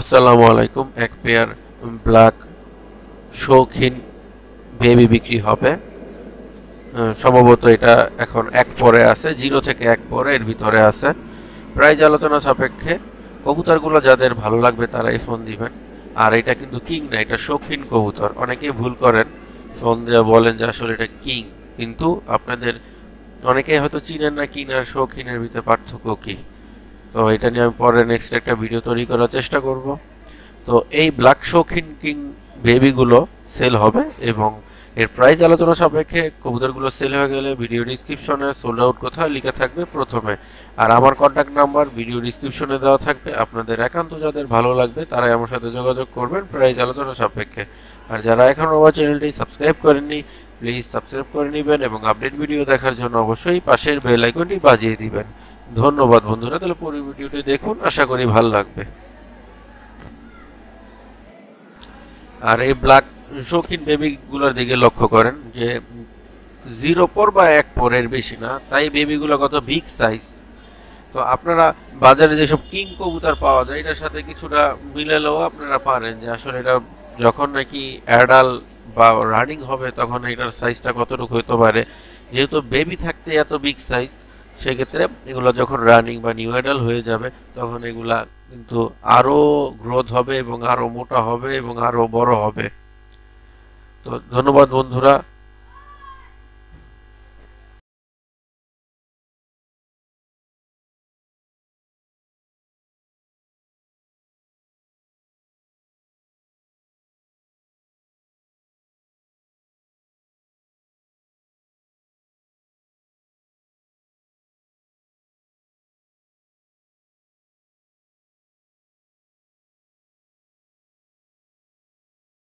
আসসালামু আলাইকুম এক পেয়ার ব্ল্যাক শৌখিন বেবি বিক্রি হবে সম্ভবত এটা এখন এক পরে আছে জিরো থেকে এক পরে এর ভিতরে আছে প্রাইজ আলোচনা সাপেক্ষে কবুতরগুলো যাদের ভালো লাগবে তারাই ফোন দিবেন আর এটা কিন্তু কিং না এটা শৌখিন কবুতর অনেকেই ভুল করেন ফোন দেওয়া বলেন যে আসলে এটা কিং কিন্তু আপনাদের অনেকেই হয়তো চিনেন না কিং আর শৌখিনের ভিতরে পার্থক্য কী তো এটা নিয়ে আমি পরে নেক্সট একটা ভিডিও তৈরি করার চেষ্টা করব তো এই ব্ল্যাক শৌখিন কিং বেবিগুলো সেল হবে এবং এর প্রাইস আলোচনা সাপেক্ষে কবুতরগুলো সেল হয়ে গেলে ভিডিও ডিসক্রিপশনে সোল্ড আউট কোথাও লেখা থাকবে প্রথমে আর আমার কন্ট্যাক্ট নাম্বার ভিডিও ডিসক্রিপশনে দেওয়া থাকবে আপনাদের একান্ত যাদের ভালো লাগবে তারাই আমার সাথে যোগাযোগ করবেন প্রাইস আলোচনা সাপেক্ষে আর যারা এখন আমার চ্যানেলটি সাবস্ক্রাইব করেননি প্লিজ সাবস্ক্রাইব করে নেবেন এবং আপডেট ভিডিও দেখার জন্য অবশ্যই পাশের বেল আইকনটি বাজিয়ে দিবেন ধন্যবাদ বন্ধুরা তাহলে পরের ভিডিওটি দেখুন আশা করি ভালো লাগবে আর এই ব্ল্যাক শৌখিন বেবিগুলোর দিকে লক্ষ্য করেন যে জিরো পর বা এক পরের বেশি না তাই বেবিগুলো কত বিগ সাইজ তো আপনারা বাজারে যেসব কিং কবুতর পাওয়া যায় এটার সাথে কিছুটা মিলালেও আপনারা পারেন যে আসলে এটা যখন নাকি অ্যাডাল বা রানিং হবে তখন এটার সাইজটা কতটুকু হতে পারে যেহেতু বেবি থাকতে এত বিগ সাইজ সেক্ষেত্রে এগুলো যখন রানিং বা নিউ আইডাল হয়ে যাবে তখন এগুলা কিন্তু আরও গ্রোথ হবে এবং আরও মোটা হবে এবং আরও বড় হবে তো ধন্যবাদ বন্ধুরা